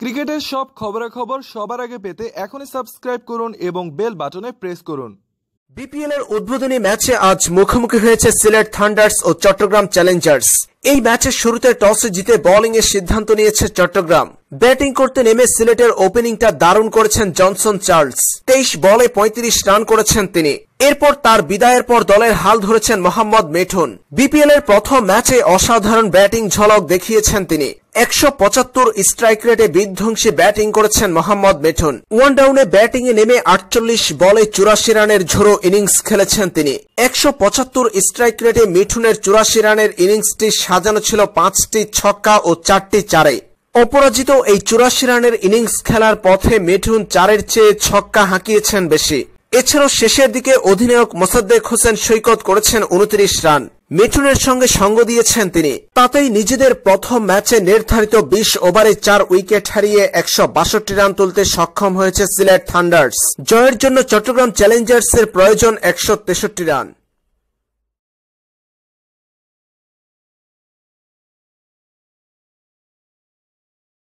ক্রিকেটের সব খবরাখবর সবার আগে পেতে এখনই সাবস্ক্রাইব করুন এবং বেল বাটনে প্রেস করুন বিপিএল এর উদ্বোধনী ম্যাচে আজ মুখোমুখি হয়েছে সিলেট থান্ডার্স ও চট্টগ্রাম চ্যালেঞ্জার্স এই ম্যাচের শুরুতে টসে জিতে বোলিং এর সিদ্ধান্ত নিয়েছে চট্টগ্রাম ব্যাটিং করতে নেমে সিলেটের ওপেনিংটা দারুণ করেছেন জনসন চার্লস তেইশ বলে পঁয়ত্রিশ রান করেছেন তিনি এরপর তার বিদায়ের পর দলের হাল ধরেছেন মোহাম্মদ মেঠুন বিপিএল এর প্রথম ম্যাচে অসাধারণ ব্যাটিং ঝলক দেখিয়েছেন তিনি একশো পঁচাত্তর স্ট্রাইক রেটে বিধ্বংসী ব্যাটিং করেছেন মোহাম্মদ মিঠুন ওয়ান ডাউনে ব্যাটিংয়ে নেমে আটচল্লিশ বলে চুরাশি রানের ঝোড়ো ইনিংস খেলেছেন তিনি একশো পঁচাত্তর স্ট্রাইক রেটে মিঠুনের চুরাশি রানের ইনিংসটি সাজানো ছিল পাঁচটি ছক্কা ও চারটি চারে অপরাজিত এই চুরাশি রানের ইনিংস খেলার পথে মিঠুন চারের চেয়ে ছক্কা হাঁকিয়েছেন বেশি এছাড়াও শেষের দিকে অধিনায়ক মোসাদ্দেক হোসেন সৈকত করেছেন উনত্রিশ রান মিঠুনের সঙ্গে সঙ্গ দিয়েছেন তিনি তাতেই নিজেদের প্রথম ম্যাচে নির্ধারিত বিশ ওভারে চার উইকেট হারিয়ে একশো বাষট্টি রান তুলতে সক্ষম হয়েছে সিলেট থান্ডার্স জয়ের জন্য চট্টগ্রাম চ্যালেঞ্জার্সের প্রয়োজন একশো তেষট্টি রান